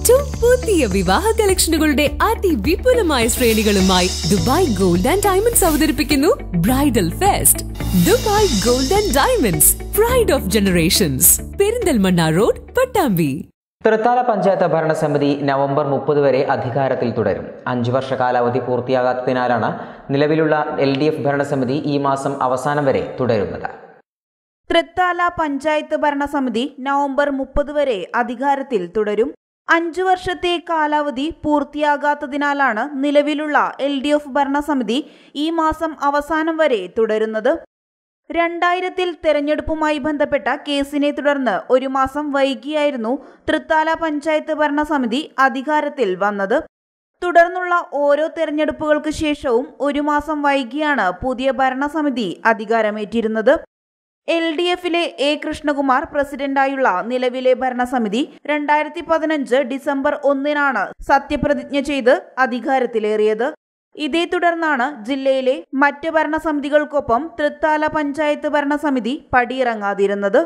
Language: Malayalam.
ഏറ്റവും പുതിയ വിവാഹ കളക്ഷനുകളുടെ അതിവിപുലമായ ശ്രേണികളുമായി ദുബായ് ഗോൾഡ് ആൻഡ് ഡയമണ്ട്സ് അവതരിപ്പിക്കുന്നു bridal fest Dubai gold and diamonds pride of generations Perinthalmanna road Pattambi Thrithala panchayat ഭരണസമിതി നവംബർ മുപ്പത് വരെ അധികാരത്തിൽ തുടരും അഞ്ചു വർഷ കാലാവധി പൂർത്തിയാകാത്തതിനാലാണ് നിലവിലുള്ള എൽ ഡി എഫ് ഭരണസമിതി ഈ മാസം അവസാനം വരെ തുടരുന്നത് തൃത്താല പഞ്ചായത്ത് ഭരണസമിതി നവംബർ മുപ്പത് വരെ അധികാരത്തിൽ തുടരും അഞ്ചു വർഷത്തെ കാലാവധി പൂർത്തിയാകാത്തതിനാലാണ് നിലവിലുള്ള എൽ ഡി എഫ് ഭരണസമിതി ഈ മാസം അവസാനം വരെ തുടരുന്നത് രണ്ടായിരത്തിൽ തെരഞ്ഞെടുപ്പുമായി ബന്ധപ്പെട്ട കേസിനെ തുടർന്ന് ഒരു മാസം വൈകിയായിരുന്നു തൃത്താല പഞ്ചായത്ത് ഭരണസമിതി അധികാരത്തിൽ വന്നത് തുടർന്നുള്ള ഓരോ തെരഞ്ഞെടുപ്പുകൾക്ക് ശേഷവും ഒരു മാസം വൈകിയാണ് പുതിയ ഭരണസമിതി അധികാരമേറ്റിരുന്നത് എൽ ഡി എഫിലെ എ കൃഷ്ണകുമാർ പ്രസിഡന്റായുള്ള നിലവിലെ ഭരണസമിതി രണ്ടായിരത്തി പതിനഞ്ച് ഡിസംബർ ഒന്നിനാണ് സത്യപ്രതിജ്ഞ ചെയ്ത് അധികാരത്തിലേറിയത് ഇതേ തുടർന്നാണ് ജില്ലയിലെ മറ്റ് ഭരണസമിതികൾക്കൊപ്പം തൃത്താല പഞ്ചായത്ത് ഭരണസമിതി പടിയിറങ്ങാതിരുന്നത്